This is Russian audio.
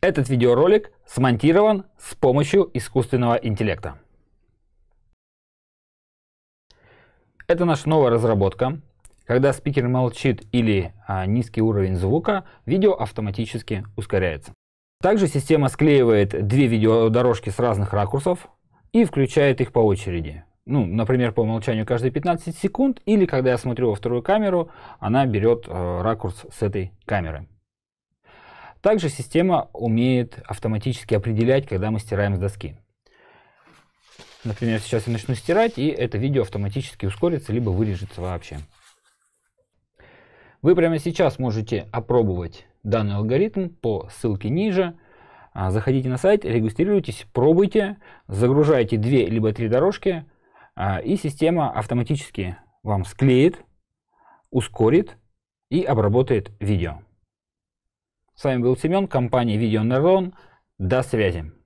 Этот видеоролик смонтирован с помощью искусственного интеллекта. Это наша новая разработка. Когда спикер молчит или а, низкий уровень звука, видео автоматически ускоряется. Также система склеивает две видеодорожки с разных ракурсов и включает их по очереди. Ну, например, по умолчанию каждые 15 секунд, или когда я смотрю во вторую камеру, она берет э, ракурс с этой камеры. Также система умеет автоматически определять, когда мы стираем с доски. Например, сейчас я начну стирать, и это видео автоматически ускорится, либо вырежется вообще. Вы прямо сейчас можете опробовать данный алгоритм по ссылке ниже. А, заходите на сайт, регистрируйтесь, пробуйте, загружайте две либо три дорожки, а, и система автоматически вам склеит, ускорит и обработает видео. С вами был Семен, компания Видео Нейрон. До связи.